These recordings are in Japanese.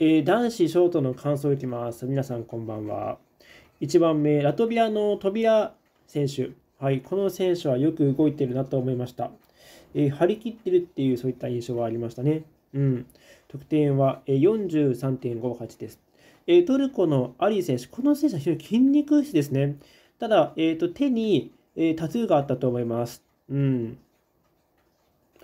えー、男子ショートの感想いきます。皆さんこんばんは。1番目、ラトビアのトビア選手。はい、この選手はよく動いてるなと思いました。えー、張り切ってるっていうそういった印象はありましたね。うん。得点は、えー、43.58です。えー、トルコのアリ選手、この選手は非常に筋肉質ですね。ただ、えーと、と手に、えー、タトゥーがあったと思います。うん。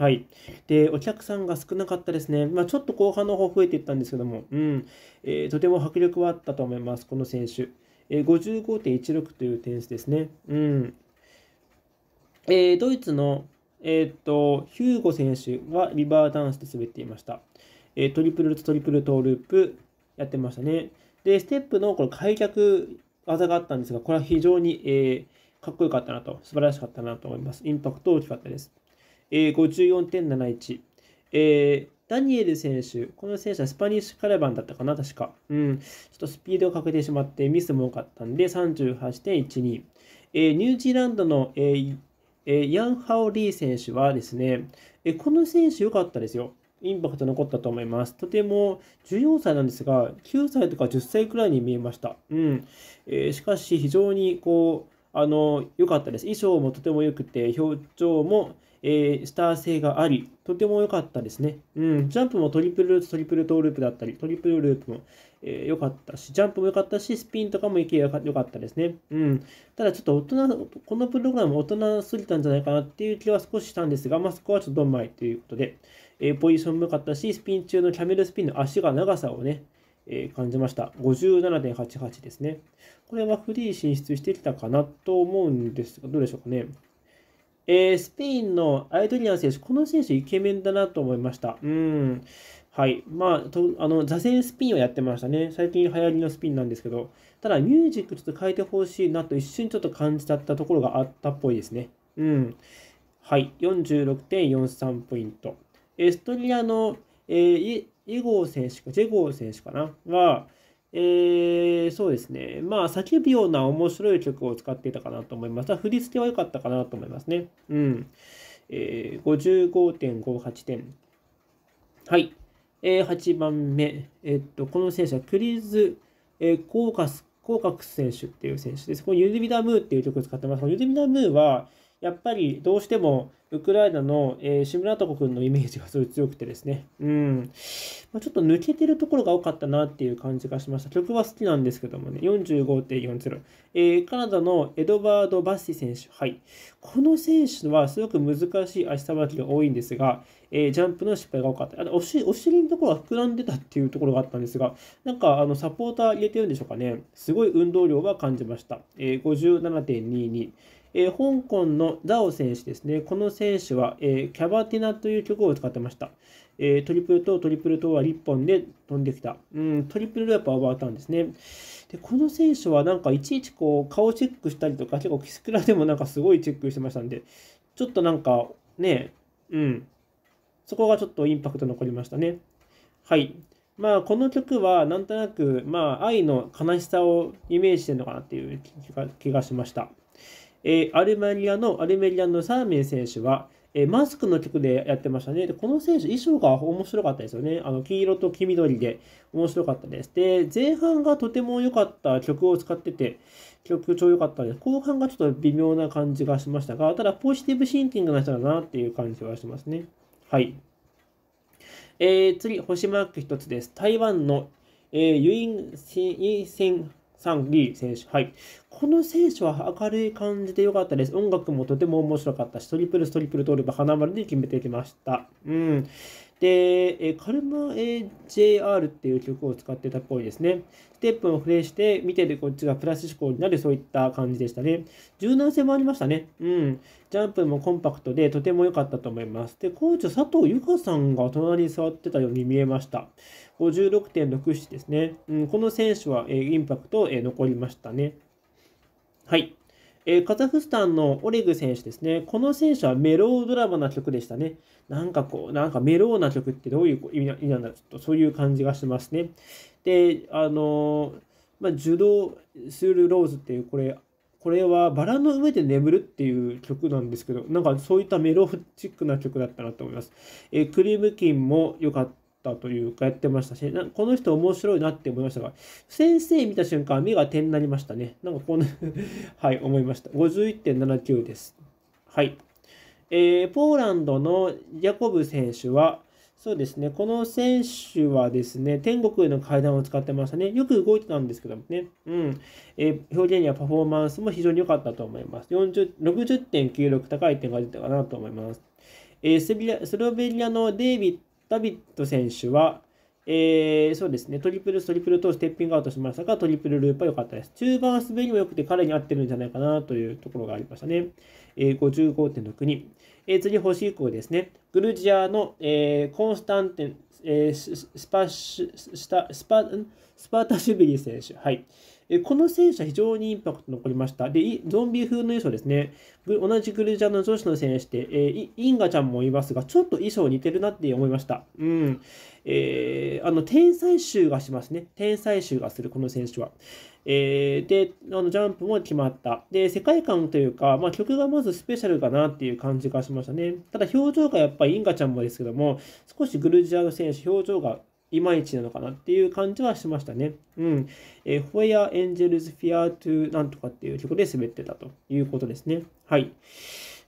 はい。で、お客さんが少なかったですね。まあ、ちょっと後半の方増えていったんですけども、うん、えー、とても迫力はあったと思います、この選手。えー、55.16という点数ですね。うん。えー、ドイツの、えっと、ヒューゴ選手はリバーダンスで滑っていました。えトリプルルッツ、トリプルトーループやってましたね。で、ステップのこの開脚技があったんですが、これは非常に、えかっこよかったなと、素晴らしかったなと思います。インパクト大きかったです。え54.71、えダニエル選手、この選手はスパニッシュカラバンだったかな、確か。うん、ちょっとスピードをかけてしまって、ミスも多かったんで、38.12。えニュージーランドの、ええヤン・ハオリー選手はですね、えこの選手良かったですよ。インパクト残ったと思います。とても14歳なんですが、9歳とか10歳くらいに見えました。うん。えー、しかし、非常にこう、あの、良かったです。衣装もとても良くて、表情も、えー、スター性があり、とても良かったですね。うん、ジャンプもトリプルループ、トリプルトーループだったり、トリプルループも良、えー、かったし、ジャンプも良かったし、スピンとかも勢いが良かったですね。うん、ただちょっと大人、このプログラム大人すぎたんじゃないかなっていう気は少ししたんですが、まあ、そこはちょっとドンマイということで、えー、ポジションも良かったし、スピン中のキャメルスピンの足が長さをね、えー、感じました。57.88ですね。これはフリー進出してきたかなと思うんですが、どうでしょうかね。えー、スペインのアイドリアン選手、この選手イケメンだなと思いました。うん。はい。まあ、とあの座禅スピンをやってましたね。最近流行りのスピンなんですけど、ただミュージックちょっと変えてほしいなと一瞬ちょっと感じちゃったところがあったっぽいですね。うん。はい。46.43ポイント。エストリアの、えー、イゴー選手か、ジェゴー選手かなは、えー、そうですね。まあ、叫ぶような面白い曲を使っていたかなと思います。振り付けは良かったかなと思いますね。うん。えー、55.58点。はい。えー、8番目。えっと、この選手はクリズ・えー、コーカス、コーカクス選手っていう選手です。このユデミダムーっていう曲を使ってます。このユデミダムーは、やっぱりどうしても、ウクライナの、えー、シムラトコ君のイメージがすごい強くてですね、うん、まあ、ちょっと抜けてるところが多かったなっていう感じがしました。曲は好きなんですけどもね、45.40、えー、カナダのエドバード・バッシ選手、はい、この選手はすごく難しい足さばきが多いんですが、えー、ジャンプの失敗が多かった。あとお尻お尻のところが膨らんでたっていうところがあったんですが、なんかあのサポーター入れてるんでしょうかね、すごい運動量は感じました。えー、57.22えー、香港のザオ選手ですね、この選手は、えー、キャバティナという曲を使ってました。えー、トリプルとトリプルとは1本で飛んできた。うん、トリプルループは終わったんですね。で、この選手はなんかいちいちこう顔チェックしたりとか、結構キスクラでもなんかすごいチェックしてましたんで、ちょっとなんかね、うん、そこがちょっとインパクト残りましたね。はい。まあ、この曲はなんとなく、まあ、愛の悲しさをイメージしてるのかなっていう気がしました。えー、アルメリアのアルメリアのサーメン選手は、えー、マスクの曲でやってましたね。で、この選手、衣装が面白かったですよね。あの、黄色と黄緑で面白かったです。で、前半がとても良かった曲を使ってて、曲超良かったです。後半がちょっと微妙な感じがしましたが、ただポジティブシンキングな人だなっていう感じはしますね。はい。えー、次、星マーク1つです。台湾の、えー、ユイン・セン・3リー選手。はい。この選手は明るい感じで良かったです。音楽もとても面白かったし、トリプルストリプルトールバ花丸で決めていきました。うん。で、えカルマ AJR っていう曲を使ってたっぽいですね。ステップをプレイして、見ててこっちがプラス思考になる、そういった感じでしたね。柔軟性もありましたね。うん。ジャンプもコンパクトで、とても良かったと思います。で、コーチ佐藤由香さんが隣に座ってたように見えました。56.67ですね。うん、この選手は、えインパクト、え残りましたね。はい。えー、カザフスタンのオレグ選手ですね。この選手はメロドラマな曲でしたね。なんかこう、なんかメローな曲ってどういう意味なんだろう、ちょっとそういう感じがしますね。で、あの、まあ、受動するローズっていう、これ、これはバラの上で眠るっていう曲なんですけど、なんかそういったメロチックな曲だったなと思います。えクリームキンも良かったというかやってましたし、なこの人面白いなって思いましたが、先生見た瞬間目が点になりましたね。なんかこんな はい、思いました。51.79です。はい。えー、ポーランドのジャコブ選手は、そうですね、この選手はですね、天国への階段を使ってましたね。よく動いてたんですけどもね、うん、えー、表現やパフォーマンスも非常に良かったと思います。60.96高い点が出たかなと思います。えー、スロベニアのデイビッダビッド選手は、えー、そうですね、トリプルス、トリプル投ステッピングアウトしましたが、トリプルループは良かったです。中盤滑りも良くて彼に合ってるんじゃないかなというところがありましたね。えー、55.6 2えー、次、星以降ですね、グルジアの、えー、コンスタンテン、えー、スパシススパスパータシュビリ選手。はい。この選手は非常にインパクト残りました。で、ゾンビ風の衣装ですね。同じグルジャの女子の選手で、えー、インガちゃんもいますが、ちょっと衣装似てるなって思いました。うん。えー、あの天才集がしますね。天才集がする、この選手は。えー、で、あのジャンプも決まった。で、世界観というか、まあ、曲がまずスペシャルかなっていう感じがしましたね。ただ、表情がやっぱりインガちゃんもですけども、少しグルジアの選手、表情がいまいちなのかなっていう感じはしましたね。うん。えー、Where Angels Fear to なんとかっていう曲で滑ってたということですね。はい。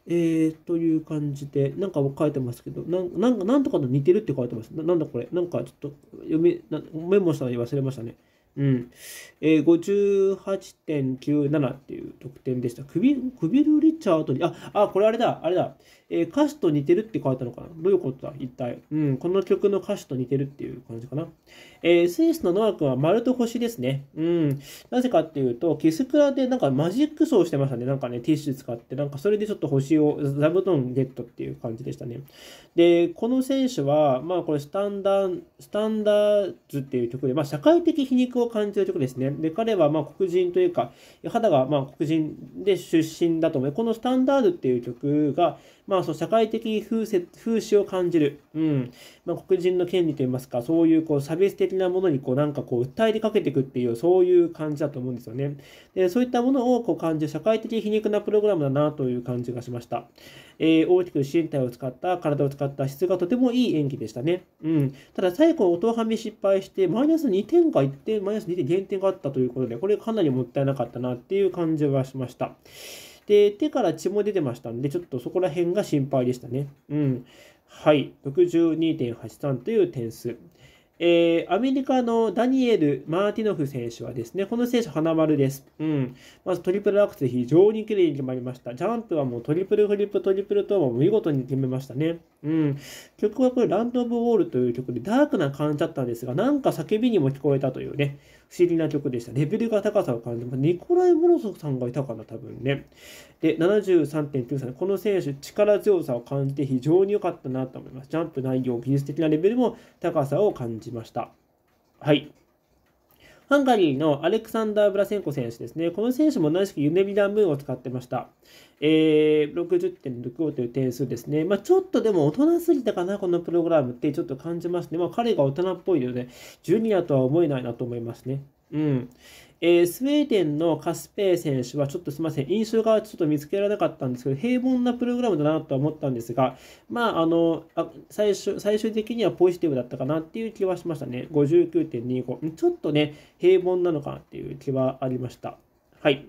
えー、という感じで、なんか書いてますけど、なんなんかなんとかと似てるって書いてます。なんだこれなんかちょっと読みなメモしたのに忘れましたね。うん。えー、58.97っていう得点でした。クビ、クビル・リチャードに、あ、あ、これあれだ、あれだ。えー、歌詞と似てるって書いたのかなどういうことだ一体。うん、この曲の歌詞と似てるっていう感じかな。えー、スイスのノア君は丸と星ですね。うん。なぜかっていうと、キスクラでなんかマジックシーしてましたね。なんかね、ティッシュ使って、なんかそれでちょっと星を、座布団ゲットっていう感じでしたね。で、この選手は、まあこれスタンダー、スタンダーズっていう曲で、まあ社会的皮肉をを感じる曲ですね。で、彼はま黒人というか、肌がま黒人で出身だと思う。このスタンダードっていう曲が、まあ、その社会的風風刺を感じる、うんまあ、黒人の権利といいますか、そういうこう差別的なものにこうなんかこう訴えてかけていくっていう、そういう感じだと思うんですよね。でそういったものをこう感じる社会的皮肉なプログラムだなという感じがしました。えー、大きく身体を使った、体を使った質がとてもいい演技でしたね。うん、ただ、最後、音はみ失敗して、マイナス2点が1点、マイナス2点減点があったということで、これかなりもったいなかったなっていう感じはしました。で、手から血も出てましたんで、ちょっとそこら辺が心配でしたね。うん。はい。62.83という点数。えー、アメリカのダニエル・マーティノフ選手はですね、この選手、花丸です。うん。まずトリプルアクセル非常に綺麗に決まりました。ジャンプはもうトリプルフリップ、トリプルトーンも見事に決めましたね。うん、曲はこれ、ランド・オブ・ウォールという曲で、ダークな感じだったんですが、なんか叫びにも聞こえたというね、不思議な曲でした。レベルが高さを感じます。ニコライ・モロソフさんがいたかな、多分ね。で、73.9歳、この選手、力強さを感じて非常に良かったなと思います。ジャンプ内容、技術的なレベルも高さを感じました。はい。ハンガリーのアレクサンダー・ブラセンコ選手ですね。この選手も同じくユネビダンムーンを使ってました。えー、60.65という点数ですね。まあ、ちょっとでも大人すぎたかな、このプログラムってちょっと感じますね。まあ、彼が大人っぽいので、ジュニアとは思えないなと思いますね。うん。えー、スウェーデンのカスペー選手は、ちょっとすみません、印象がちょっと見つけられなかったんですけど、平凡なプログラムだなとは思ったんですが、まあ、あのあ最終、最終的にはポジティブだったかなっていう気はしましたね。59.25。ちょっとね、平凡なのかなっていう気はありました。はい。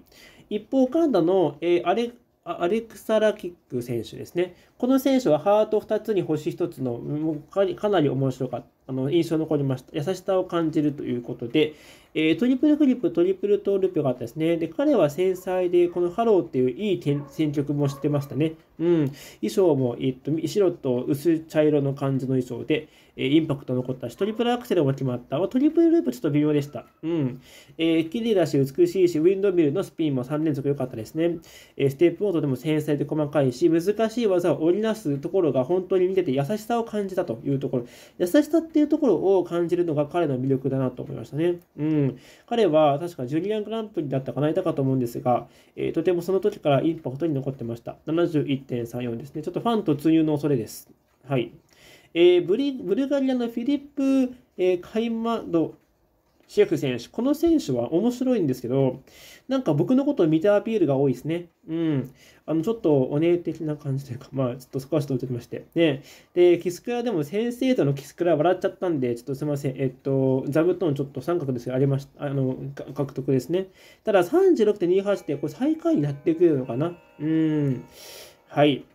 一方、カナダの、えー、アレアレクサ・ラキック選手ですね。この選手はハート2つに星1つの、かなり面白かった、あの印象残りました。優しさを感じるということで、えー、トリプルフリップ、トリプルトーループがあったですね。で、彼は繊細で、このハローっていういい選曲もしてましたね。うん。衣装も、えっと、白と薄茶色の感じの衣装で、えインパクト残ったし、トリプルアクセルも決まった。トリプルループちょっと微妙でした。うん。えー、綺麗だし、美しいし、ウィンドミルのスピンも3連続良かったですね。えー、ステップオートでも繊細で細かいし、難しい技を織りなすところが本当に見てて優しさを感じたというところ。優しさっていうところを感じるのが彼の魅力だなと思いましたね。うん。彼は確かジュニアン・グランプリだったかな、いたかと思うんですが、えー、とてもその時からインパクトに残ってました。71.34ですね。ちょっとファンと通入の恐れです。はい。えー、ブリブルガリアのフィリップ、えー、カイマドシェフ選手、この選手は面白いんですけど、なんか僕のことを見てアピールが多いですね。うん。あの、ちょっとお姉的な感じというか、まあ、ちょっと少しとっいてきまして。ね。で、キスクラでも先生とのキスクラ笑っちゃったんで、ちょっとすいません。えっと、座布団ちょっと三角ですが、ありました。あの、獲得ですね。ただ、36.28って、これ最下位になってくるのかな。うん。はい。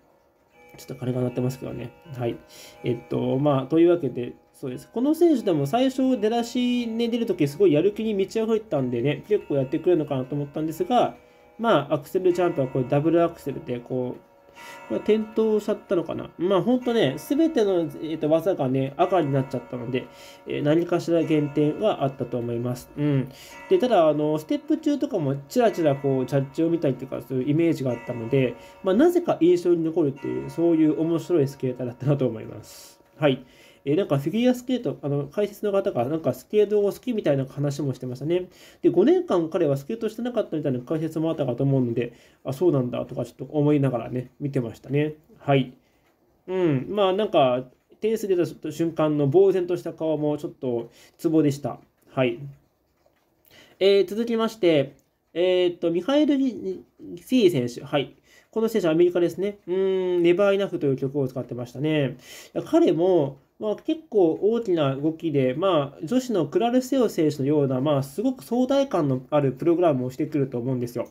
ちょっと金が鳴ってますけどね。はい。えっと、まあ、というわけで、そうです。この選手でも最初出だしね、出るときすごいやる気に満ち溢れてたんでね、結構やってくれるのかなと思ったんですが、まあ、アクセルジャンプはこうダブルアクセルで、こう、まあ、転倒しちゃったのかな。まあ、ほんとね、すべての、えー、と技がね、赤になっちゃったので、えー、何かしら減点はあったと思います。うん。で、ただ、あの、ステップ中とかも、ちらちらこう、ジャッジを見たりとか、そういうイメージがあったので、まあ、なぜか印象に残るっていう、そういう面白いスケーターだったなと思います。はい。えー、なんかフィギュアスケート、あの解説の方がなんかスケートを好きみたいな話もしてましたね。で、5年間彼はスケートしてなかったみたいな解説もあったかと思うので、あ、そうなんだとかちょっと思いながらね、見てましたね。はい。うん、まあなんか、点数出た瞬間の呆然とした顔もちょっとツボでした。はい。えー、続きまして、えー、っと、ミハイル・ギセー選手。はい。この選手はアメリカですね。うーん、ネバーイナフという曲を使ってましたね。彼も、まあ、結構大きな動きで、まあ、女子のクラルセオ選手のような、まあ、すごく壮大感のあるプログラムをしてくると思うんですよ。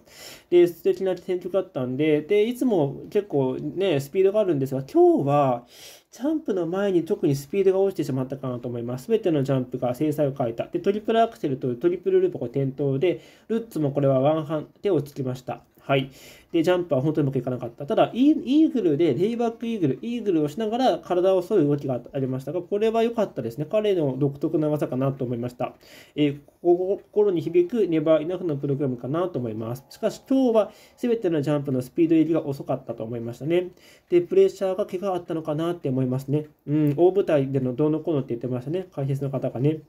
で、素敵な選曲だったんで、で、いつも結構ね、スピードがあるんですが、今日は、ジャンプの前に特にスピードが落ちてしまったかなと思います。すべてのジャンプが精細を変えた。で、トリプルアクセルとトリプルループが転倒で、ルッツもこれはワンハン、手をつきました。はい。で、ジャンプは本当にうまくいかなかった。ただ、イーグルで、レイバックイーグル、イーグルをしながら体を沿う動きがありましたが、これは良かったですね。彼の独特な技かなと思いました。えー、心に響くネバーイナフのプログラムかなと思います。しかし、今日は全てのジャンプのスピード入りが遅かったと思いましたね。で、プレッシャーが怪我あったのかなって思いますね。うん、大舞台でのどうのこうのって言ってましたね。解説の方がね。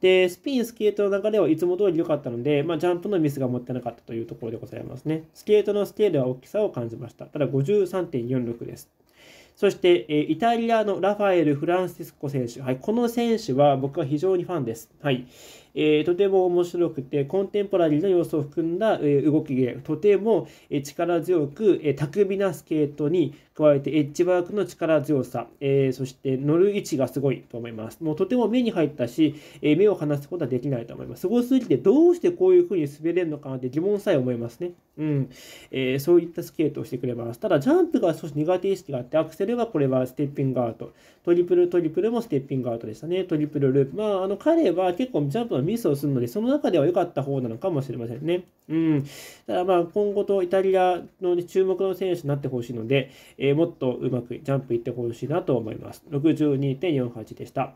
で、スピン、スケートの流れはいつも通り良かったので、まあ、ジャンプのミスが持ってなかったというところでございますね。スケートのスケールでは大きさを感じました。ただ53.46です。そして、えイタリアのラファエル・フランシスコ選手、はい、この選手は僕は非常にファンです。はいえー、とても面白くて、コンテンポラリーの要素を含んだ、え動きで、とても、え力強く、え巧みなスケートに、加えてエッジワークの力強さ、えー、そして乗る位置がすごいと思います。もうとても目に入ったし、えー、目を離すことはできないと思います。すごすぎてどうしてこういう風に滑れるのかなって疑問さえ思いますね。うん。えー、そういったスケートをしてくれます。ただ、ジャンプが少し苦手意識があって、アクセルはこれはステッピングアウト。トリプル、トリプルもステッピングアウトでしたね。トリプルループ。まあ、あの、彼は結構ジャンプのミスをするので、その中では良かった方なのかもしれませんね。うん。ただ、まあ、今後とイタリアの、ね、注目の選手になってほしいので、えーえー、もっとうまくジャンプいってほしいなと思います。62.48でした。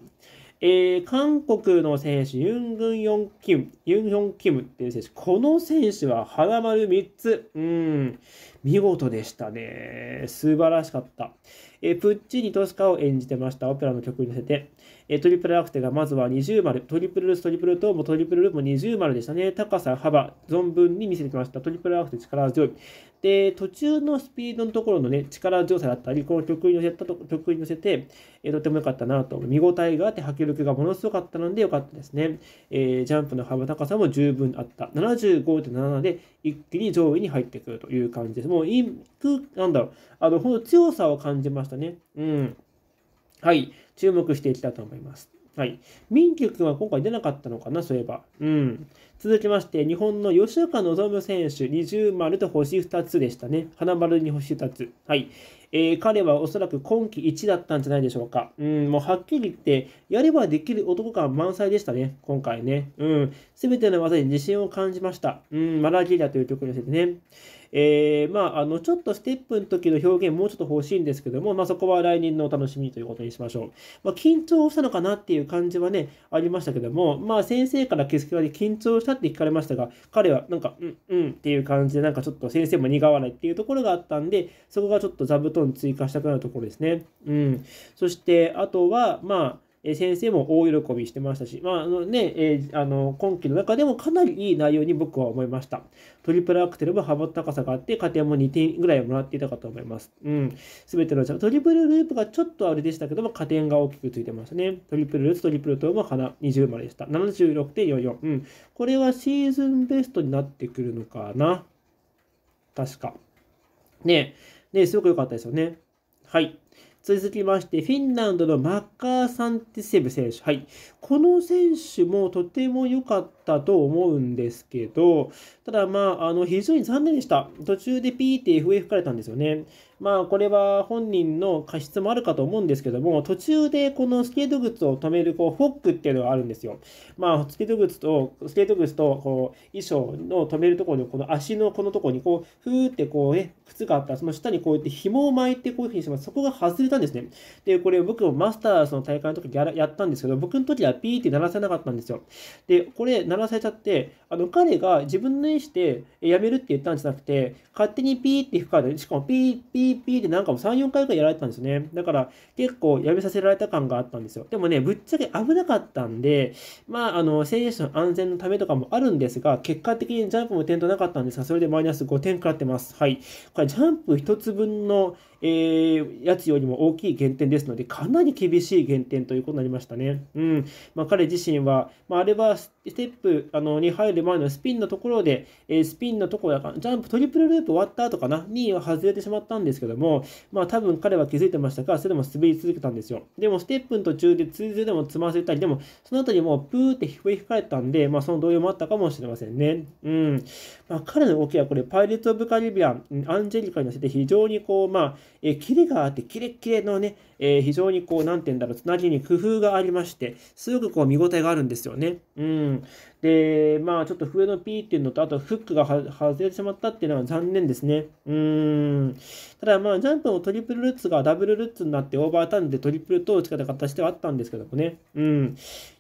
えー、韓国の選手、ユン・グン・ヨン・キム、ユン・ヨン・キムっていう選手、この選手は花丸3つ。うん、見事でしたね。素晴らしかった。えー、プッチにトスカを演じてました。オペラの曲に乗せて。えトリプルアクテがまずは20丸、トリプルルース、トリプルトーもトリプルループも20丸でしたね。高さ、幅、存分に見せてきました。トリプルアクテ力強い。で、途中のスピードのところのね、力強さだったり、この曲に乗せたと、曲に乗せて、えとても良かったなと。見応えがあって、迫力がものすごかったので良かったですね。えー、ジャンプの幅、高さも十分あった。75.7で一気に上位に入ってくるという感じです。もう、いく、なんだろう、あの、ほんと強さを感じましたね。うん。はい。注目していきたいと思います。はい。民輝君は今回出なかったのかな、そういえば。うん。続きまして、日本の吉岡望選手、20丸と星2つでしたね。花丸に星2つ。はい。えー、彼はおそらく今季1だったんじゃないでしょうか。うん、もうはっきり言って、やればできる男感満載でしたね、今回ね。うん、すべての技に自信を感じました。うん、マラギリダという曲にすてね。えー、まあ、あの、ちょっとステップの時の表現もうちょっと欲しいんですけども、まあ、そこは来年のお楽しみということにしましょう。まあ、緊張したのかなっていう感じはね、ありましたけども、まあ、先生から気づき割り緊張したって聞かれましたが、彼はなんか、うん、うんっていう感じで、なんかちょっと先生も苦笑いっていうところがあったんで、そこがちょっと座布団追加したくなるところですね。うん。そして、あとは、まあ、え先生も大喜びしてましたし、まああのねえー、あの今期の中でもかなりいい内容に僕は思いました。トリプルアクセルも幅高さがあって、加点も2点ぐらいもらっていたかと思います。うん。すべてのジャンプ、トリプルループがちょっとあれでしたけども、加点が大きくついてましたね。トリプルループ、トリプルトーも花20まででした。76.44。うん。これはシーズンベストになってくるのかな確か。ねえ。ねすごく良かったですよね。はい。続きまして、フィンランドのマッカーサンティセブ選手。はい。この選手もとても良かったと思うんですけど、ただまあ、あの、非常に残念でした。途中でピーって f f 吹かれたんですよね。まあ、これは本人の過失もあるかと思うんですけども、途中でこのスケート靴を止める、こう、フォックっていうのがあるんですよ。まあ、スケート靴と、スケート靴と、こう、衣装の止めるところの、この足のこのところに、こう、ふーってこう、ね、靴があったら、その下にこうやって紐を巻いて、こういうふうにします。そこが外れたんですね。で、これ僕もマスターズの大会の時ややったんですけど、僕の時はピーって鳴らせなかったんですよ。で、これ鳴らされちゃって、あの、彼が自分の意思でやめるって言ったんじゃなくて、勝手にピーって吹くから、しかもピーピー p p でなんかも3、4回ぐらいやられたんですよね。だから結構やめさせられた感があったんですよ。でもね、ぶっちゃけ危なかったんで、まあ、あの、選手の安全のためとかもあるんですが、結果的にジャンプも点となかったんですが、それでマイナス5点食らってます。はい。これジャンプ1つ分のえー、やつよりも大きい減点ですので、かなり厳しい減点ということになりましたね。うんまあ、彼自身は、まあ、あれはステップあのに入る前のスピンのところで、えー、スピンのところジャンプトリプルループ終わった後かな、2位は外れてしまったんですけども、まあ、多分彼は気づいてましたが、それでも滑り続けたんですよ。でも、ステップの途中で通常でもつまずいたり、でも、その後りもうプーってひっくり返ったんで、まあ、その動揺もあったかもしれませんね。うん。まあ、彼の動きはこれ、パイレーツ・オブ・カリビアン、アンジェリカに乗せて非常にこう、まあ、えキレがあって、キレッキレのね、え非常にこう、なんて言うんだろう、つなぎに工夫がありまして、すごくこう、見応えがあるんですよね。うん。で、まあ、ちょっと笛のピーっていうのと、あとフックが外れてしまったっていうのは残念ですね。うん。ただ、まあ、ジャンプもトリプルルッツがダブルルッツになって、オーバーターンでトリプルトーを打ちた形てはあったんですけどもね。うん。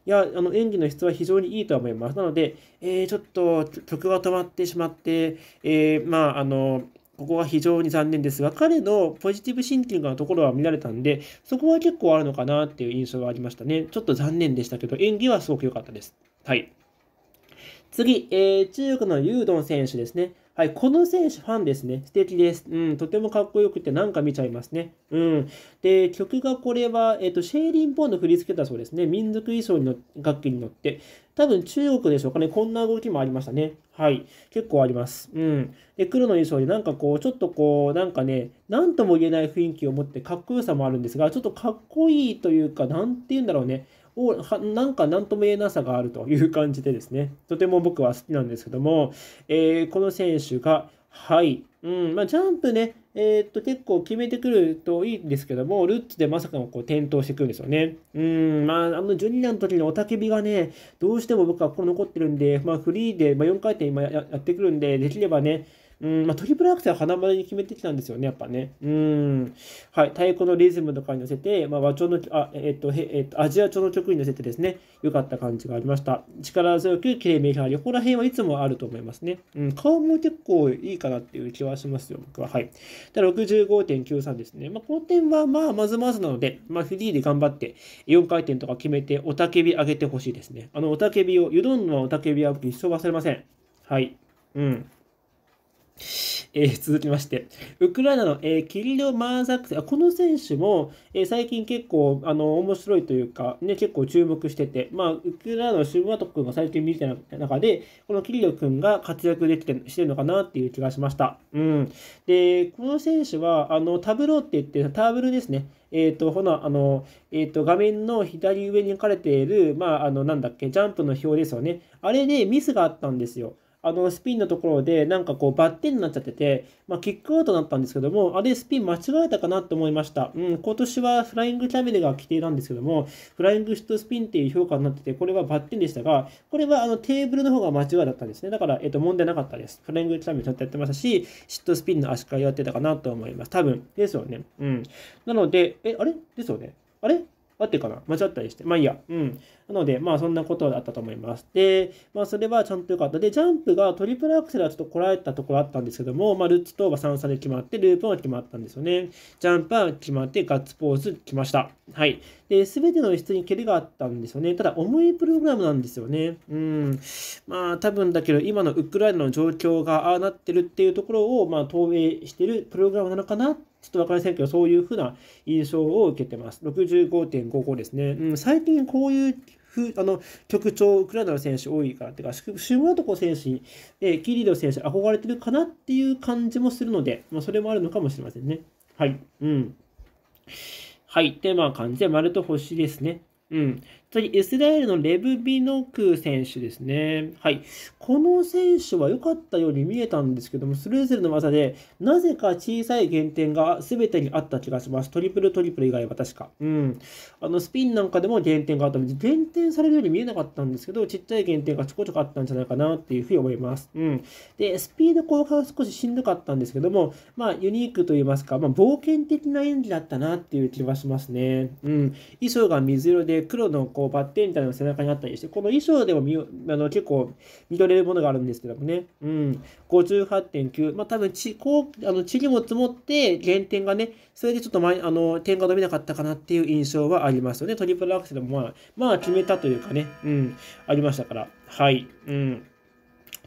いや、あの、演技の質は非常にいいと思います。なので、えー、ちょっと曲が止まってしまって、えー、まあ、あの、ここは非常に残念ですが、彼のポジティブシンキングのところは見られたんで、そこは結構あるのかなっていう印象がありましたね。ちょっと残念でしたけど、演技はすごく良かったです。はい。次、えー、中国のユードン選手ですね。はい、この選手、ファンですね。素敵です。うん、とてもかっこよくて、なんか見ちゃいますね。うん。で、曲がこれは、えっ、ー、と、シェーリン・ポンの振り付けだそうですね。民族衣装の楽器に乗って。多分中国でしょうかね。こんな動きもありましたね。はい。結構あります。うん。で、黒の衣装でなんかこう、ちょっとこう、なんかね、なんとも言えない雰囲気を持ってかっこよさもあるんですが、ちょっとかっこいいというか、なんて言うんだろうね。をはなんか何とも言えなさがあるという感じでですね、とても僕は好きなんですけども、えー、この選手が、はい、うんまあ、ジャンプね、えー、っと結構決めてくるといいんですけども、ルッツでまさかのこう転倒してくるんですよね。うん、まあ、あのジュニアの時の雄たけびがね、どうしても僕はこれ残ってるんで、まあ、フリーで、まあ、4回転今やってくるんで、できればね、うんまあ、トリプルアクセルは花丸に決めてきたんですよね、やっぱね。うん。はい。太鼓のリズムとかに乗せて、まあ、和調の、あ、えっと、へえっと、アジア調の曲に乗せてですね、良かった感じがありました。力強く、綺麗めきはり、ここら辺はいつもあると思いますね。うん。顔も結構いいかなっていう気はしますよ、僕は。はい。で、65.93ですね。まあ、この点は、まあ、まずまずなので、まあ、フリーで頑張って、4回転とか決めて、おたけび上げてほしいですね。あの、おたけびを、湯どんのおたけびは一生忘れません。はい。うん。えー、続きまして、ウクライナの、えー、キリル・マーザックス、この選手も、えー、最近結構あの面白いというか、ね、結構注目してて、まあ、ウクライナのシュムワト君が最近見てた中で、このキリル君が活躍できてしてるのかなっていう気がしました。うん、でこの選手はあのタブローって言って、ターブルですね。えーと、ほなあの、えーと、と画面の左上に書かれている、まあ、あのなんだっけ、ジャンプの表ですよね。あれでミスがあったんですよ。あのスピンのところでなんかこうバッテンになっちゃってて、まあ、キックアウトだったんですけども、あれスピン間違えたかなと思いました。うん、今年はフライングキャメルが規定なんですけども、フライングシットスピンっていう評価になってて、これはバッテンでしたが、これはあのテーブルの方が間違いだったんですね。だから、えっと、問題なかったです。フライングキャメルちゃんとやってましたし、シットスピンの足換えやってたかなと思います。多分、ですよね。うん。なので、え、あれですよね。あれ合ってるかな間違ったりして。まあいいや。うん。なので、まあそんなことだったと思います。で、まあそれはちゃんと良かった。で、ジャンプがトリプルアクセルはちょっとこらえたところあったんですけども、まあルッツとが3差で決まって、ループは決まったんですよね。ジャンプは決まって、ガッツポーズ来ました。はい。で、すべての質に蹴りがあったんですよね。ただ、重いプログラムなんですよね。うん。まあ多分だけど、今のウクライナの状況がああなってるっていうところを、まあ投影してるプログラムなのかなってちょっと分かりませんけど、そういうふうな印象を受けてます。65.55ですね。うん、最近こういうふあの局長、ウクライナの選手多いから、てか、シムラトコ選手、えキリド選手、憧れてるかなっていう感じもするので、まあ、それもあるのかもしれませんね。はい。うん。はい。って、まあ、感じで、丸と星ですね。うん。次、イスラエルのレブビノク選手ですね。はい。この選手は良かったように見えたんですけども、スルーズルの技で、なぜか小さい減点が全てにあった気がします。トリプルトリプル以外は確か。うん。あの、スピンなんかでも減点があったので、減点されるように見えなかったんですけど、ちっちゃい減点がちょこちょこあったんじゃないかなっていうふうに思います。うん。で、スピード効果は少ししんどかったんですけども、まあ、ユニークと言いますか、まあ、冒険的な演技だったなっていう気はしますね。うん。衣装が水色で黒のこうバッテンみたいなのが背中にあったりして、この衣装でも見あの結構見とれるものがあるんですけどもね、うん、58.9、まあ多分ち、こう、あの、地にも積もって減点がね、それでちょっと前、あの、点が伸びなかったかなっていう印象はありますよね。トリプルアクセルもまあ、まあ決めたというかね、うん、ありましたから、はい、うん。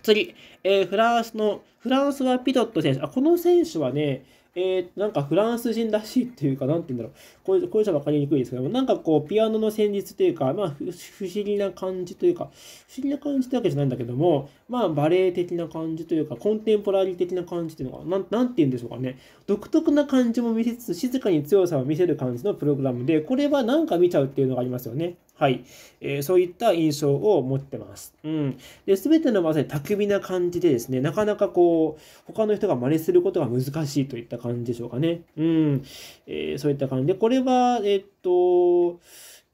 次、えー、フランスの、フランスはピドット選手。あ、この選手はね、えー、なんかフランス人らしいっていうか、なんて言うんだろう。これ、これじゃ分かりにくいですけども、なんかこう、ピアノの旋律というか、まあ、不思議な感じというか、不思議な感じってわけじゃないんだけども、まあ、バレエ的な感じというか、コンテンポラリー的な感じっていうのが、なん、なんて言うんでしょうかね。独特な感じも見せつつ、静かに強さを見せる感じのプログラムで、これはなんか見ちゃうっていうのがありますよね。はい、えー、そういった印象を持ってます。うん、で全ての技に巧みな感じでですね、なかなかこう、他の人が真似することが難しいといった感じでしょうかね。うんえー、そういった感じで、これは、えー、っと、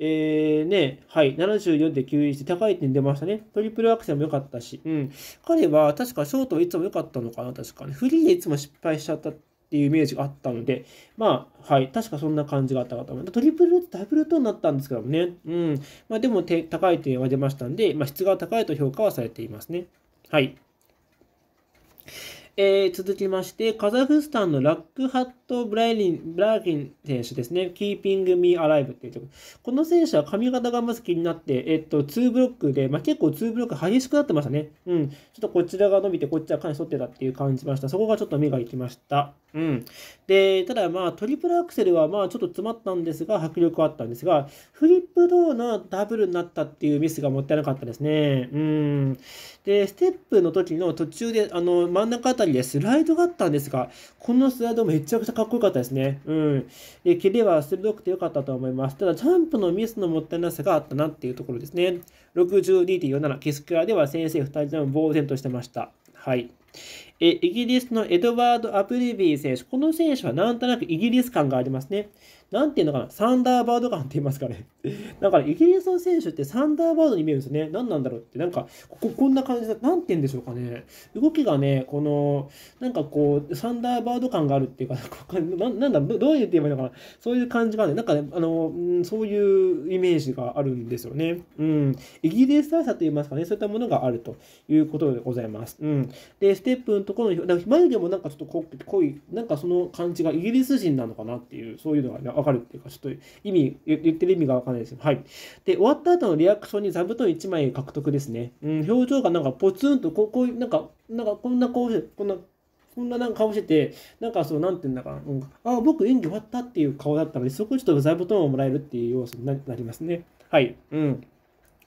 えーね、はい、74.91高い点出ましたね。トリプルアクセルも良かったし、うん、彼は確かショートいつも良かったのかな、確かね。フリーでいつも失敗しちゃったっていうイメージがあったので、まあ、はい、確かそんな感じがあったかと思います。トリプルダブルとなったんですけどもね、うん、まあ、でも高い点は出ましたんで、まあ、質が高いと評価はされていますね。はい。えー、続きまして、カザフスタンのラックハット・ブライリン、ブラーキン選手ですね。Keeping Me Alive っていう曲。この選手は髪型がまず気になって、えっと、2ブロックで、まあ、結構2ブロック激しくなってましたね。うん。ちょっとこちらが伸びて、こっちはかなり反ってたっていう感じました。そこがちょっと目が行きました。うん。で、ただまあ、トリプルアクセルはまあ、ちょっと詰まったんですが、迫力はあったんですが、フリップドーのダブルになったっていうミスがもったいなかったですね。うん。で、ステップの時の途中で、あの、真ん中あたりりでスライドがあったんですが、このスライドめちゃくちゃかっこよかったですね。うん。で、キレは鋭くてよかったと思います。ただ、ジャンプのミスのもったいなさがあったなっていうところですね。62.47、キスクラでは先生2人とも呆然としてました。はい。えイギリスのエドワード・アプリビー選手、この選手はなんとなくイギリス感がありますね。なんていうのかな、サンダーバード感って言いますかね。だ から、イギリスの選手ってサンダーバードに見えるんですよね。何なんだろうって、なんか、こここんな感じで、なんて言うんでしょうかね。動きがね、この、なんかこう、サンダーバード感があるっていうか、ななんだ、どう言って言えばいいのかな。そういう感じがね、なんかね、あの、そういうイメージがあるんですよね。うん。イギリス大差っと言いますかね、そういったものがあるということでございます。うん。で、ステップのところに、眉毛もなんかちょっと濃い、なんかその感じがイギリス人なのかなっていう、そういうのが、ね、わかるっていうか、ちょっと意味、言ってる意味がわかんないですはい。で、終わった後のリアクションに座布団1枚獲得ですね。うん、表情がなんかポツンと、こう、こういう、なんか、なんかこんな顔して、こんな、こんななんか顔してて、なんかそう、なんて言うんだかな、うん、あ、僕演技終わったっていう顔だったので、そこちょっと座布団をもらえるっていう要素になりますね。はい。うん。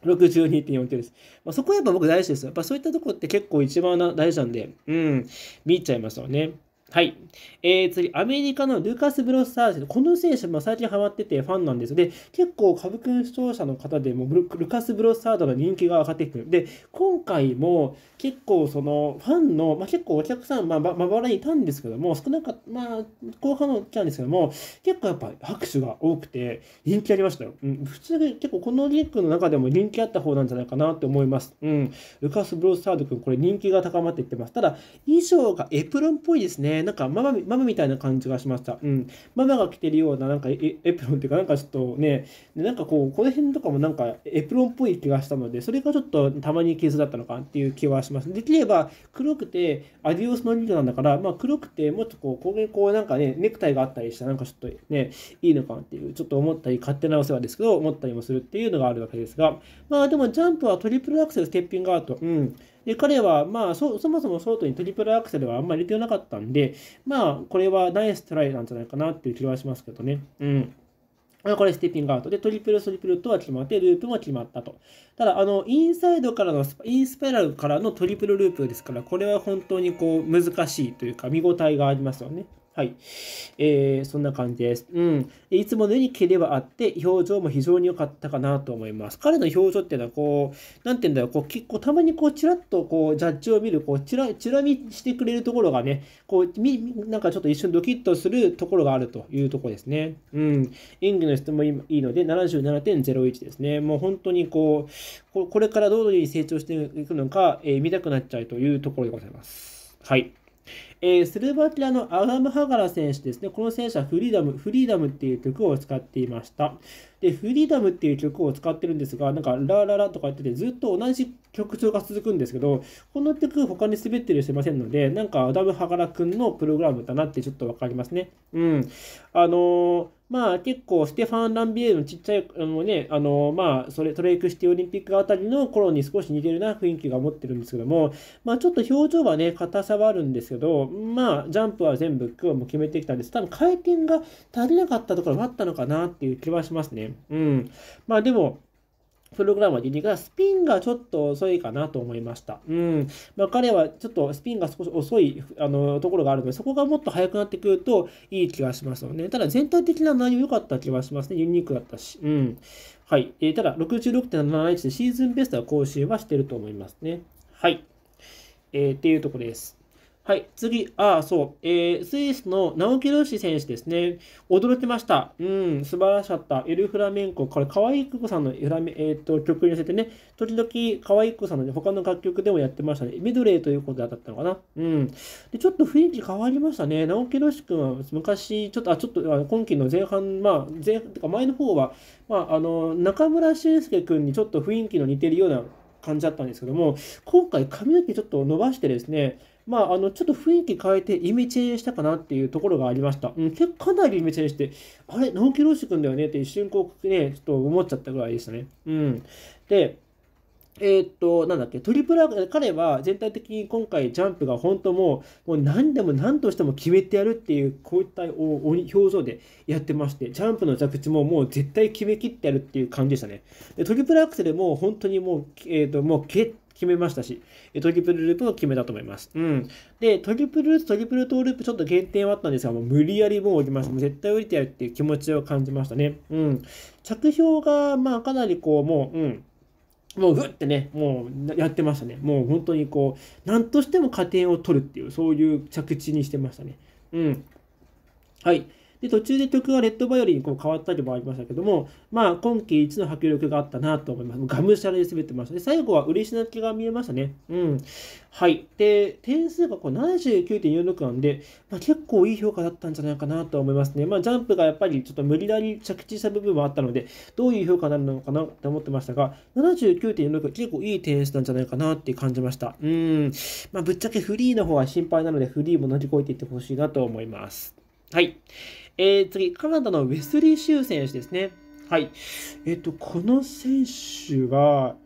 62.4点です。まあ、そこはやっぱ僕大事ですよ。やっぱそういったとこって結構一番大事なんで、うん、見入っちゃいますわね。はい。えー、次、アメリカのルカス・ブロスタード。この選手、まあ、最近ハマっててファンなんですで、結構、株伎視聴者の方でもル、ルカス・ブロスタードの人気が上がってくる。で、今回も結構、その、ファンの、まあ、結構お客さん、まあ、まばらにいたんですけども、少なかった、まあ、後半の来たんですけども、結構やっぱ拍手が多くて、人気ありましたよ。うん、普通に結構、このリックの中でも人気あった方なんじゃないかなって思います。うん。ルカス・ブロスターく君、これ人気が高まっていってます。ただ、衣装がエプロンっぽいですね。なんかママママみたいな感じがしました。うん。ママが着てるような、なんかエエプロンっていうか、なんかちょっとね、なんかこう、この辺とかもなんかエプロンっぽい気がしたので、それがちょっとたまに傷だったのかっていう気はします。できれば黒くて、アディオスのリードなんだから、まあ黒くて、もっとこう、こうこうなんかね、ネクタイがあったりしたら、なんかちょっとね、いいのかなっていう、ちょっと思ったり、勝手なお世話ですけど、思ったりもするっていうのがあるわけですが、まあでもジャンプはトリプルアクセル、ステッピングアウト、うん。で、彼は、まあそ、そもそもショートにトリプルアクセルはあんまり入れてなかったんで、まあ、これはナイストライなんじゃないかなっていう気はしますけどね。うん。これステッピングアウトで、トリプル、トリプルとは決まって、ループも決まったと。ただ、あの、インサイドからの、インスパイラルからのトリプルループですから、これは本当にこう、難しいというか、見応えがありますよね。はい。えー、そんな感じです。うん。いつものようにキレはあって、表情も非常に良かったかなと思います。彼の表情っていうのは、こう、なんて言うんだろう、こう、結構たまにこう、ちらっとこう、ジャッジを見る、こう、ちら、ちら見してくれるところがね、こう、み、なんかちょっと一瞬ドキッとするところがあるというところですね。うん。演技の質もいいので、77.01ですね。もう本当にこう、これからどういうふうに成長していくのか、えー、見たくなっちゃうというところでございます。はい。えー、スルバキアのアダムハガラ選手ですね。この選手はフリーダム、フリーダムっていう曲を使っていました。で、フリーダムっていう曲を使ってるんですが、なんか、ラララとか言ってて、ずっと同じ曲調が続くんですけど、この曲他に滑ってる人いませんので、なんかアダムハガラ君のプログラムだなってちょっとわかりますね。うん。あのーまあ結構ステファン・ランビエールのちっちゃい、あのね、あの、まあ、それ、トレイクシティオリンピックあたりの頃に少し似てるな雰囲気が持ってるんですけども、まあちょっと表情はね、硬さはあるんですけど、まあジャンプは全部今日も決めてきたんです。多分回転が足りなかったところもあったのかなっていう気はしますね。うん。まあでも、プログラムはギリが、スピンがちょっと遅いかなと思いました。うん。まあ、彼はちょっとスピンが少し遅いあのところがあるので、そこがもっと速くなってくるといい気がしますよね。ただ全体的な内容良かった気はしますね。ユニークだったし。うん。はい。えー、ただ、66.71でシーズンベストは更新はしてると思いますね。はい。えー、っていうところです。はい、次、ああ、そう、えー、スイスの直木ロシ選手ですね。驚きました。うん、素晴らしかった。エル・フラメンコ、これ、河合い子さんのフラメ、えーと、曲に寄せてね、時々河合い子さんの、ね、他の楽曲でもやってましたね。メドレーということだったのかな。うん。で、ちょっと雰囲気変わりましたね。直木ロシ君は昔、ちょっと、あ、ちょっと、あ今期の前半、まあ、前、てか前の方は、まあ、あの、中村俊介君にちょっと雰囲気の似てるような感じだったんですけども、今回髪の毛ちょっと伸ばしてですね、まあ、あの、ちょっと雰囲気変えてイメチェンしたかなっていうところがありました。うん、結構かなりイメチェンして、あれ、直木ロ志くんだよねって一瞬こう、ね、ちょっと思っちゃったぐらいでしたね。うん。で、えー、っと、なんだっけ、トリプルアクセル、彼は全体的に今回ジャンプが本当もう、もう何でも何としても決めてやるっていう、こういった表情でやってまして、ジャンプの着地ももう絶対決めきってやるっていう感じでしたね。でトリプルアクセルも本当にもう、えー、っと、もう蹴決めましたし、トリプルループを決めたと思います。うん。で、トリプルループ、トリプルトーループ、ちょっと減点はあったんですが、もう無理やりもう降りました。もう絶対降りてやるっていう気持ちを感じましたね。うん。着氷が、まあ、かなりこう、もう、うん。もうふってね、もうやってましたね。もう本当にこう、なんとしても加点を取るっていう、そういう着地にしてましたね。うん。はい。で、途中で曲がレッドバイオリンにこう変わったりもありましたけども、まあ、今季一の迫力があったなと思います。がむしゃらに滑ってました。で、最後は嬉し泣きが見えましたね。うん。はい。で、点数がこう79.46なんで、まあ、結構いい評価だったんじゃないかなと思いますね。まあ、ジャンプがやっぱりちょっと無理やり着地した部分もあったので、どういう評価になるのかなって思ってましたが、79.46結構いい点数なんじゃないかなって感じました。うん。まあ、ぶっちゃけフリーの方は心配なので、フリーも乗り越えていってほしいなと思います。はい。えー、次、カナダのウェスリー・シュー選手ですね。はい。えっ、ー、と、この選手が、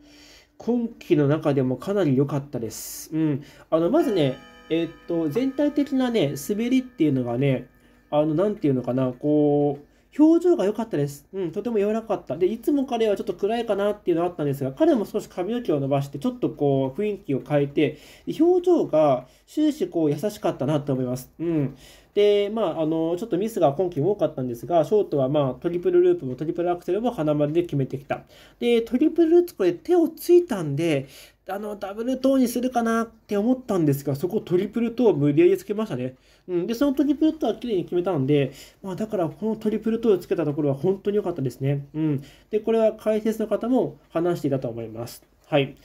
今季の中でもかなり良かったです。うん。あの、まずね、えっ、ー、と、全体的なね、滑りっていうのがね、あの、なんていうのかな、こう、表情が良かったです。うん、とても柔らかかった。で、いつも彼はちょっと暗いかなっていうのがあったんですが、彼も少し髪の毛を伸ばして、ちょっとこう、雰囲気を変えて、表情が終始こう、優しかったなと思います。うん。で、まあ、あの、ちょっとミスが今季多かったんですが、ショートはまあ、トリプルループもトリプルアクセルも花丸で決めてきた。で、トリプルループこれ手をついたんで、あの、ダブルトーにするかなって思ったんですが、そこトリプルトー無理やりつけましたね。うん。で、そのトリプルトーは綺麗に決めたんで、まあだからこのトリプルトーをつけたところは本当に良かったですね。うん。で、これは解説の方も話していたと思います。はい。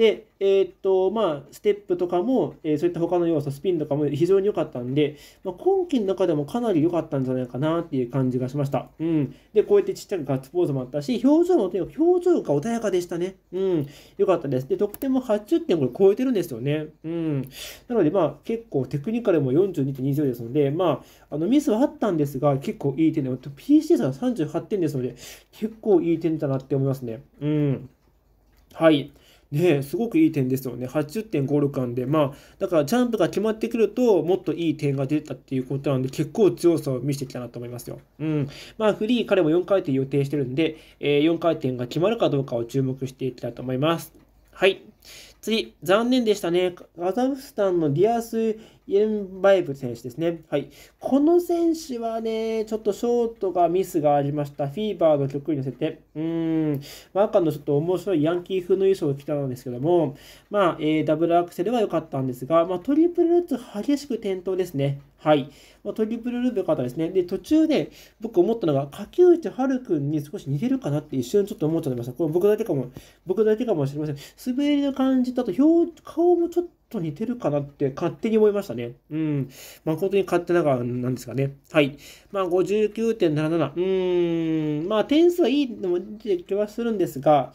で、えー、っと、まあ、ステップとかも、えー、そういった他の要素、スピンとかも非常に良かったんで、まあ、今期の中でもかなり良かったんじゃないかなっていう感じがしました。うん。で、こうやってちっちゃくガッツポーズもあったし、表情も表情が穏やかでしたね。うん。良かったです。で、得点も80点これ超えてるんですよね。うん。なので、まあ、結構テクニカルも42.20ですので、まあ、あの、ミスはあったんですが、結構いい点で、p c さん38点ですので、結構いい点だなって思いますね。うん。はい。ね、すごくいい点ですよね。80.56巻で。まあ、だからジャンプが決まってくると、もっといい点が出たっていうことなんで、結構強さを見せてきたなと思いますよ。うん。まあ、フリー、彼も4回転予定してるんで、えー、4回転が決まるかどうかを注目していきたいと思います。はい。次、残念でしたね。カザフスタンのディアス・イエンバイブ選手ですね。はい。この選手はね、ちょっとショートがミスがありました。フィーバーの曲に乗せて、うーん、まあ、赤のちょっと面白いヤンキー風の衣装を着たんですけども、まあ、えー、ダブルアクセルは良かったんですが、まあ、トリプルルッツ激しく転倒ですね。はい。まあ、トリプルルーブ良かったですね。で、途中で僕思ったのが、柿内春君に少し似てるかなって一瞬ちょっと思っちゃいました。これ僕だけかも、僕だけかもしれません。滑りの感じじと表、顔もちょっと似てるかなって勝手に思いましたね。うん。誠に勝手ながらなんですかね。はい。まあ、59.77。うーん。まあ、点数はいいのも出て気はするんですが、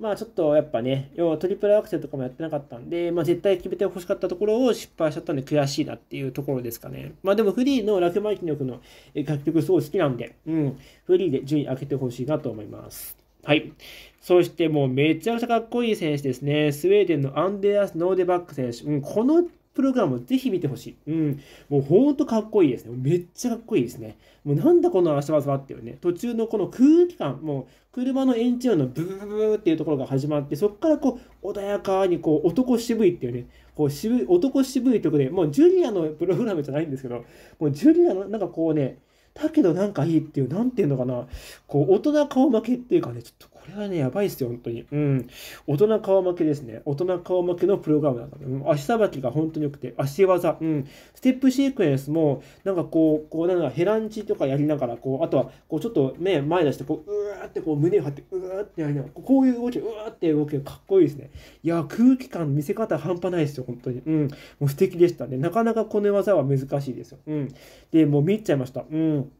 まあちょっとやっぱね、要はトリプルアクセルとかもやってなかったんで、まあ絶対決めてほしかったところを失敗しちゃったんで悔しいなっていうところですかね。まあでもフリーのラクマイキの曲の楽曲すごい好きなんで、うん、フリーで順位上げてほしいなと思います。はい。そしてもうめちゃくちゃかっこいい選手ですね。スウェーデンのアンデアス・ノーデバック選手。うん、このプログラムをぜひ見てほしい。うん。もうほんとかっこいいですね。めっちゃかっこいいですね。もうなんだこの足技はっていうね。途中のこの空気感、もう車のエンジン音のブーブーっていうところが始まって、そこからこう穏やかにこう男渋いっていうね、こう渋い、男渋い曲で、もうジュリアのプログラムじゃないんですけど、もうジュリアのなんかこうね、だけどなんかいいっていう、なんていうのかな、こう、大人顔負けっていうかね、ちょっとこれはね、やばいっすよ、本当に。うん。大人顔負けですね。大人顔負けのプログラムだった、ね。うん、足さばきが本当に良くて、足技、うん。ステップシークエンスも、なんかこう、こうなんかヘランチとかやりながら、こう、あとは、こう、ちょっと目前出して、こう、うわーってこう胸を張って、うわーってやりながら、こういう動き、うわーって動きかっこいいですね。いや、空気感見せ方半端ないですよ、本当に。うん。もう素敵でしたね。なかなかこの技は難しいですよ。うん。で、もう見入っちゃいました。うん。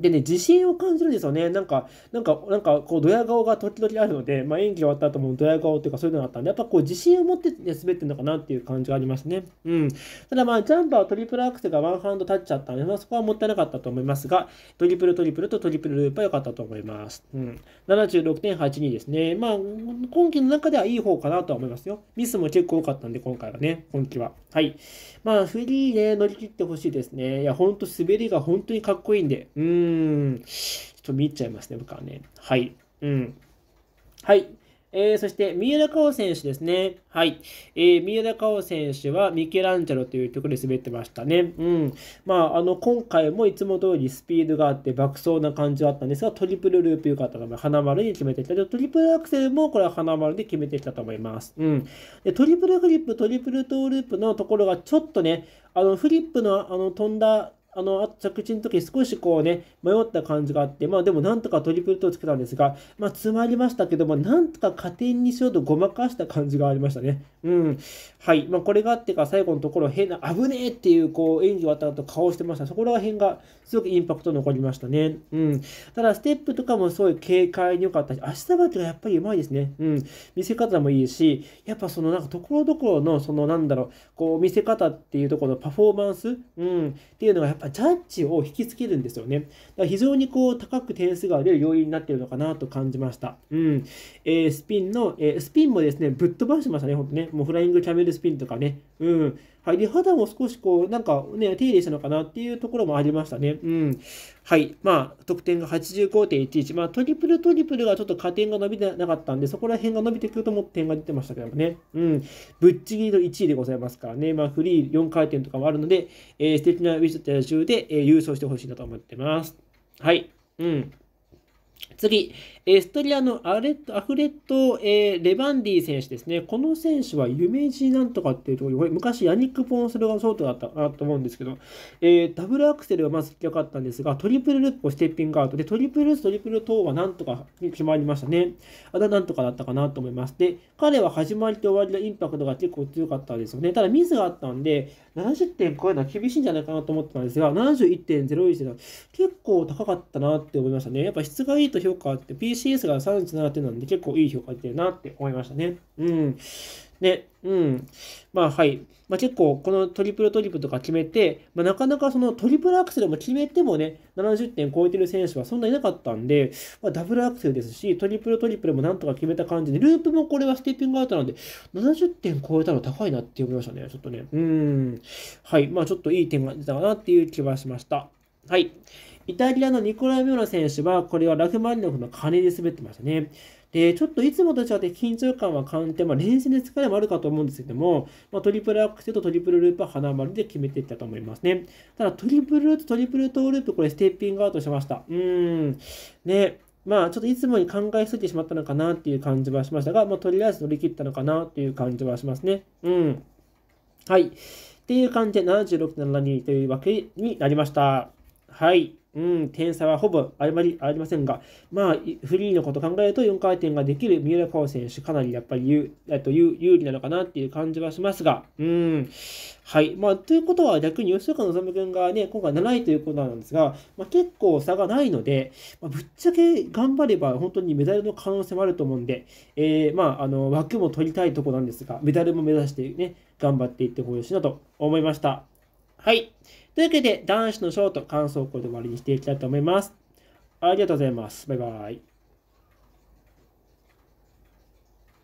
でね、自信を感じるんですよね。なんか、なんか、なんか、こう、ドヤ顔が時々あるので、まあ、演技終わった後もドヤ顔っていうか、そういうのがあったんで、やっぱこう、自信を持ってね、滑ってるのかなっていう感じがありますね。うん。ただまあ、ジャンパーはトリプルアクセルがワンハンド立っちゃったんで、まあ、そこはもったいなかったと思いますが、トリプルトリプルとトリプルループは良かったと思います。うん。76.82ですね。まあ、今季の中ではいい方かなとは思いますよ。ミスも結構多かったんで、今回はね、今季は。はい。まあ、フリーね、乗り切ってほしいですね。いや、ほんと滑りが本当にかっこいいんで、うーん、ちょっと見入っちゃいますね、僕はね。はい。うん。はい。えー、そして、三浦佳生選手ですね。はい。えー、三浦佳生選手は、ミケランジェロという曲で滑ってましたね。うん。まあ、あの、今回もいつも通りスピードがあって、爆走な感じはあったんですが、トリプルループよかったので、花丸に決めていった。トリプルアクセルも、これは花丸で決めていったと思います。うん。で、トリプルフリップ、トリプルトーループのところが、ちょっとね、あの、フリップの、あの、飛んだ、あの、着地の時少しこうね、迷った感じがあって、まあでもなんとかトリプルトーつけたんですが、まあ詰まりましたけども、なんとか加点にしようとごまかした感じがありましたね。うん。はい。まあこれがあってか最後のところ変な、危ねえっていうこう演技終わった後顔してました。そこら辺がすごくインパクト残りましたね。うん。ただステップとかもすごい軽快に良かったし、足さばきがやっぱりうまいですね。うん。見せ方もいいし、やっぱそのなんかところどころのそのなんだろう、こう見せ方っていうところのパフォーマンス、うん。っていうのがやっぱあジャッジを引きつけるんですよね。だから非常にこう高く点数が出る要因になっているのかなと感じました。うん。えー、スピンの、えー、スピンもですね、ぶっ飛ばしてましたね、ほんとね。もうフライングキャメルスピンとかね。うん。はい。で、肌も少しこう、なんかね、手入れしたのかなっていうところもありましたね。うん。はい。まあ、得点が85.11。まあ、トリプルトリプルがちょっと加点が伸びてなかったんで、そこら辺が伸びてくるとも点が出てましたけどもね。うん。ぶっちぎりの1位でございますからね。まあ、フリー4回転とかもあるので、えー、素敵なウィジェットや中で、えー、優勝してほしいなと思ってます。はい。うん。次、エストリアのアレアフレット、えー、レバンディ選手ですね。この選手は夢二なんとかっていうところこれ昔ヤニック・ポンソルが相当だったなと思うんですけど、えー、ダブルアクセルはまず良かったんですが、トリプルループをステッピングアウトで、トリプルトリプル等はなんとか決まりましたね。あだなんとかだったかなと思います。で、彼は始まりと終わりのインパクトが結構強かったですよね。ただミスがあったんで、70点超えるのは厳しいんじゃないかなと思ってたんですが、71.01とは結構高かったなって思いましたね。やっぱ質がいいと評価あって、PCS が37点なんで結構いい評価出てるなって思いましたね。うん。で、うん。まあはい。まあ、結構このトリプルトリプルとか決めて、まあ、なかなかそのトリプルアクセルも決めてもね、70点超えてる選手はそんないなかったんで、まあ、ダブルアクセルですし、トリプルトリプルもなんとか決めた感じで、ループもこれはステッピングアウトなんで、70点超えたの高いなって思いましたね、ちょっとね。うん。はい。まあちょっといい点が出たかなっていう気はしました。はい。イタリアのニコライ・ーラ選手は、これはラフマリノフの金で滑ってましたね。で、ちょっといつもと違って緊張感は感じて、まあ、練習で疲れもあるかと思うんですけども、まあ、トリプルアクセルとトリプルループは花丸で決めていったと思いますね。ただ、トリプルループ、トリプルトーループ、これステッピングアウトしました。うーん。ね、まあ、ちょっといつもに考えすぎてしまったのかなっていう感じはしましたが、まあ、とりあえず乗り切ったのかなっていう感じはしますね。うん。はい。っていう感じで76.72というわけになりました。はい。うん、点差はほぼあまりありませんが、まあ、フリーのこと考えると4回転ができる三浦佳生選手、かなりやっぱり有っと有有利なのかなっていう感じはしますが、うん、はい。まあ、ということは逆に吉岡望君がね、今回7位ということなんですが、まあ、結構差がないので、まあ、ぶっちゃけ頑張れば本当にメダルの可能性もあると思うんで、えー、まあ、あの、枠も取りたいとこなんですが、メダルも目指してね、頑張っていってほしいなと思いました。はい。というわけで、男子のショート、感想をこれで終わりにしていきたいと思います。ありがとうございます。バイバイ。